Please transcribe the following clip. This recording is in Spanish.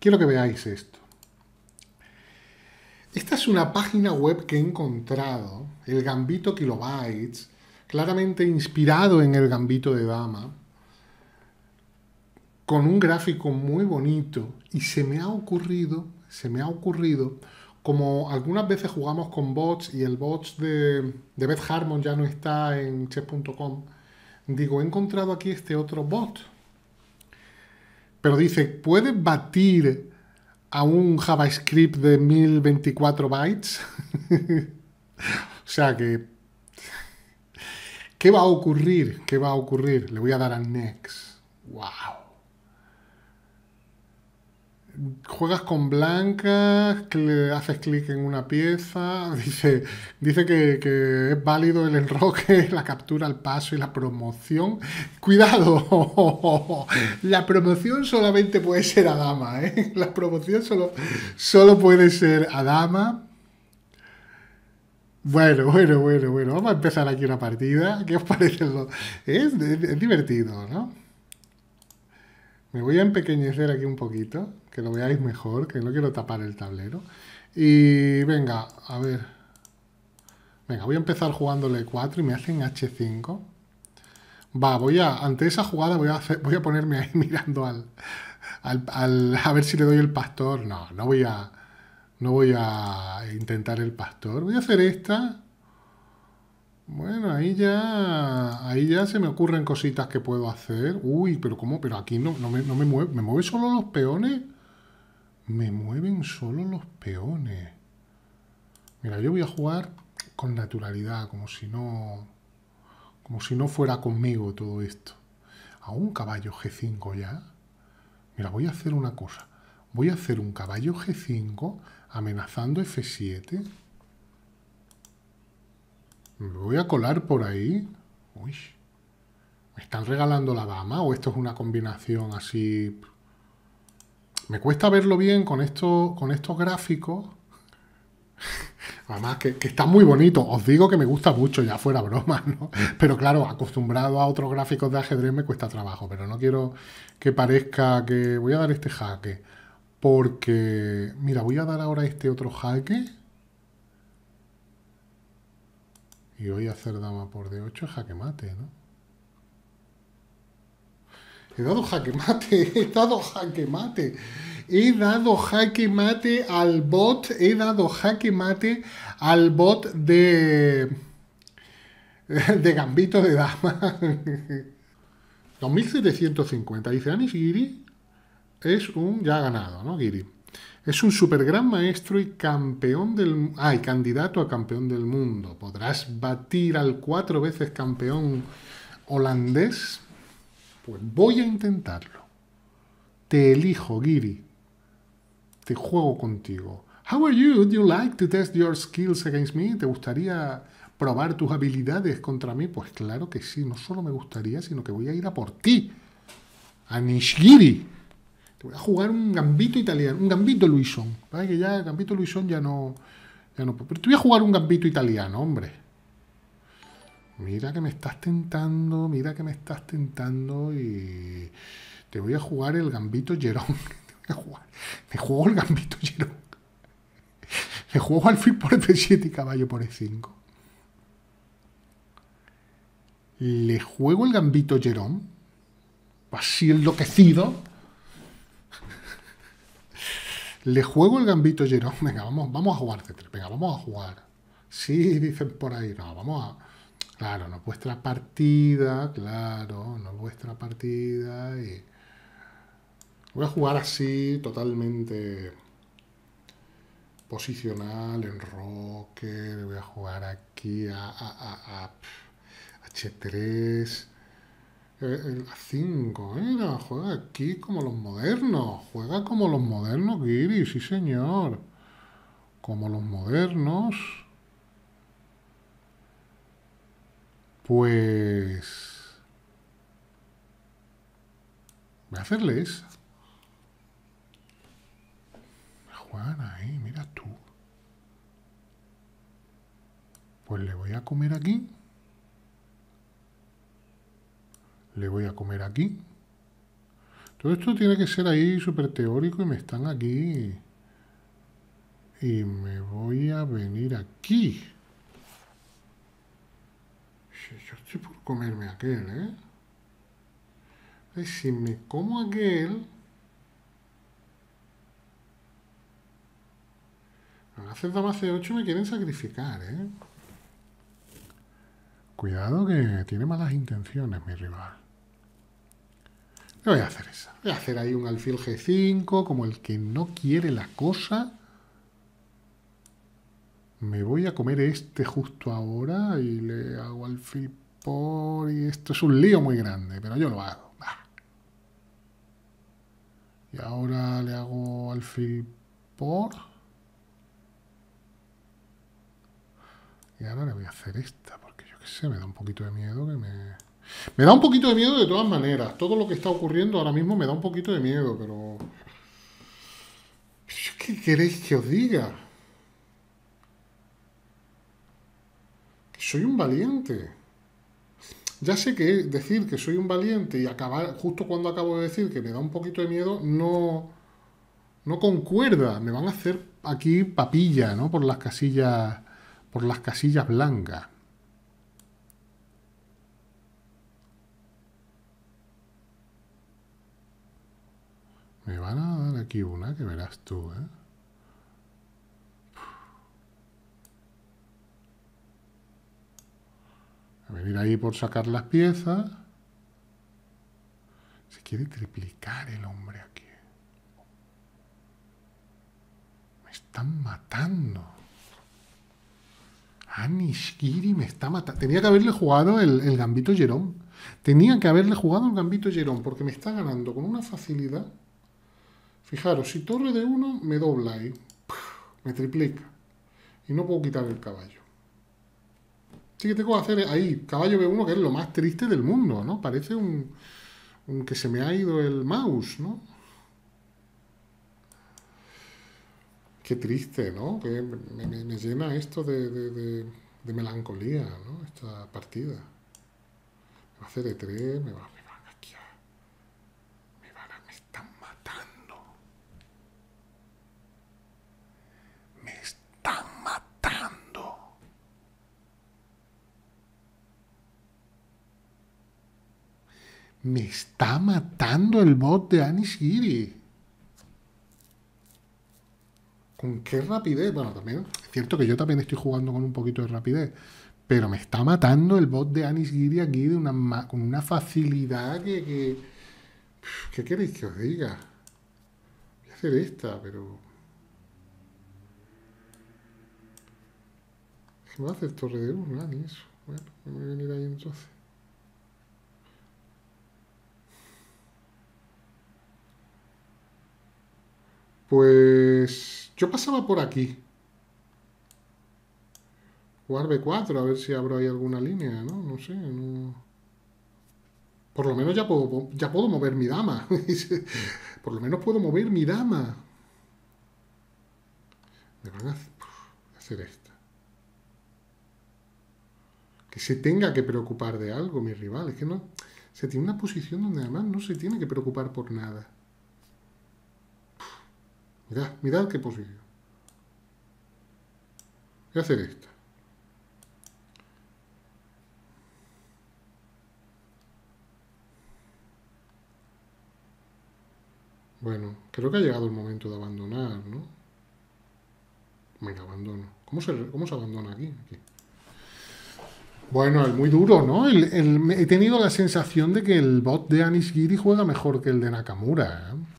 Quiero que veáis esto. Esta es una página web que he encontrado, el Gambito Kilobytes, claramente inspirado en el Gambito de Dama, con un gráfico muy bonito y se me ha ocurrido, se me ha ocurrido, como algunas veces jugamos con bots y el bot de, Beth Harmon ya no está en chess.com, digo, he encontrado aquí este otro bot pero dice, ¿puede batir a un JavaScript de 1024 bytes? o sea que... ¿Qué va a ocurrir? ¿Qué va a ocurrir? Le voy a dar a Next. ¡Wow! juegas con blancas, le haces clic en una pieza, dice, que, es válido el enroque, la captura, el paso y la promoción. ¡Cuidado! La promoción solamente puede ser a dama, ¿eh? La promoción solo, puede ser a dama. Bueno, bueno, bueno, bueno. Vamos a empezar aquí una partida. ¿Qué os parece? es divertido, ¿no? Me voy a empequeñecer aquí un poquito, que lo veáis mejor, que no quiero tapar el tablero. Y venga, a ver. Venga, voy a empezar jugándole 4 y me hacen H5. Va, voy a, ante esa jugada voy a, voy a ponerme ahí mirando al, al, al, a ver si le doy el pastor. No, no voy a, no voy a intentar el pastor. Voy a hacer esta bueno, ahí ya, ahí ya se me ocurren cositas que puedo hacer. Uy, pero ¿cómo? Pero aquí no, no, me, no me mueve. ¿Me mueven solo los peones? Me mueven solo los peones. Mira, yo voy a jugar con naturalidad, como si no, como si no fuera conmigo todo esto. A un caballo G5 ya. Mira, voy a hacer una cosa. Voy a hacer un caballo G5 amenazando F7. ¿Me voy a colar por ahí? Uy, ¿me están regalando la dama o esto es una combinación así? Me cuesta verlo bien con, esto, con estos gráficos. Además, que, que, está muy bonito. Os digo que me gusta mucho, ya fuera broma, ¿no? Pero claro, acostumbrado a otros gráficos de ajedrez me cuesta trabajo. Pero no quiero que parezca que voy a dar este jaque. Porque, mira, voy a dar ahora este otro jaque. Y hoy hacer dama por d8 es jaque mate, ¿no? He dado jaque mate, he dado jaque mate. He dado jaque mate al bot, he dado jaque mate al bot de... de gambito de dama. 2750, dice Anis Giri, es un ya ganado, ¿no, Giri? Es un super gran maestro y campeón del ah, candidato a campeón del mundo. ¿Podrás batir al cuatro veces campeón holandés? Pues voy a intentarlo. Te elijo, Giri. Te juego contigo. How are you? you like to test your skills against me? ¿Te gustaría probar tus habilidades contra mí? Pues claro que sí, no solo me gustaría, sino que voy a ir a por ti. A Nishgiri te voy a jugar un gambito italiano, un gambito Luisón. ¿Vale? Que ya el gambito Luisón ya no, ya Pero te voy a jugar un gambito italiano, hombre. Mira que me estás tentando, mira que me estás tentando y te voy a jugar el gambito Gerón. te voy a jugar. Me juego el gambito Gerón. Le juego al fin por F7 y caballo por E5. Le juego el gambito Gerón. Así enloquecido. Le juego el gambito Jerón. Venga, vamos, vamos a jugar, C3, Venga, vamos a jugar. Sí, dicen por ahí. No, vamos a. Claro, no vuestra partida. Claro, no vuestra partida. Y. Voy a jugar así, totalmente posicional, en rocker. Voy a jugar aquí a, a, a H3. Eh, a 5 mira, juega aquí como los modernos, juega como los modernos, Giri, sí señor. Como los modernos. Pues... Voy a hacerle esa. Juegan ahí, mira tú. Pues le voy a comer aquí. le voy a comer aquí. Todo esto tiene que ser ahí súper teórico y me están aquí. Y me voy a venir aquí. Yo estoy por comerme aquel, ¿eh? Si me como aquel... hacer más C8 me quieren sacrificar, ¿eh? Cuidado que tiene malas intenciones mi rival voy a hacer esa. Voy a hacer ahí un alfil G5, como el que no quiere la cosa. Me voy a comer este justo ahora y le hago alfil por... Y esto es un lío muy grande, pero yo lo hago. Y ahora le hago alfil por... Y ahora le voy a hacer esta, porque yo qué sé, me da un poquito de miedo que me... Me da un poquito de miedo de todas maneras. Todo lo que está ocurriendo ahora mismo me da un poquito de miedo, pero... ¿Qué queréis que os diga? soy un valiente. Ya sé que decir que soy un valiente y acabar, justo cuando acabo de decir que me da un poquito de miedo, no, no concuerda. Me van a hacer aquí papilla, ¿no? Por las casillas, por las casillas blancas. una que verás tú, ¿eh? A venir ahí por sacar las piezas. Se quiere triplicar el hombre aquí. Me están matando. Anishkiri me está matando. Tenía que haberle jugado el, gambito Jerón. Tenía que haberle jugado el gambito Jerón porque me está ganando con una facilidad. Fijaros, si torre de uno me dobla ahí, me triplica. Y no puedo quitar el caballo. Así que tengo que hacer ahí, caballo B1, que es lo más triste del mundo, ¿no? Parece un, que se me ha ido el mouse, ¿no? Qué triste, ¿no? Que me, llena esto de, melancolía, ¿no? Esta partida. Me va a hacer E3, me va Me está matando el bot de Giri! ¿Con qué rapidez? Bueno, también es cierto que yo también estoy jugando con un poquito de rapidez, pero me está matando el bot de Giri aquí una, con una facilidad que, ¿Qué queréis que os diga? Voy a hacer esta, pero... ¿Qué me va a hacer torre de eso? Bueno, me voy a venir ahí entonces. Pues yo pasaba por aquí. Jugar B4, a ver si abro ahí alguna línea, ¿no? No sé, no... Por lo menos ya puedo, ya puedo mover mi dama. por lo menos puedo mover mi dama. Me van a hacer esta. Que se tenga que preocupar de algo mi rival. Es que no... Se tiene una posición donde además no se tiene que preocupar por nada. Mirad, mirad qué posible. Voy a hacer esta. Bueno, creo que ha llegado el momento de abandonar, ¿no? Venga, abandono. ¿Cómo se, abandona aquí? Bueno, es muy duro, ¿no? he tenido la sensación de que el bot de Giri juega mejor que el de Nakamura. ¿eh?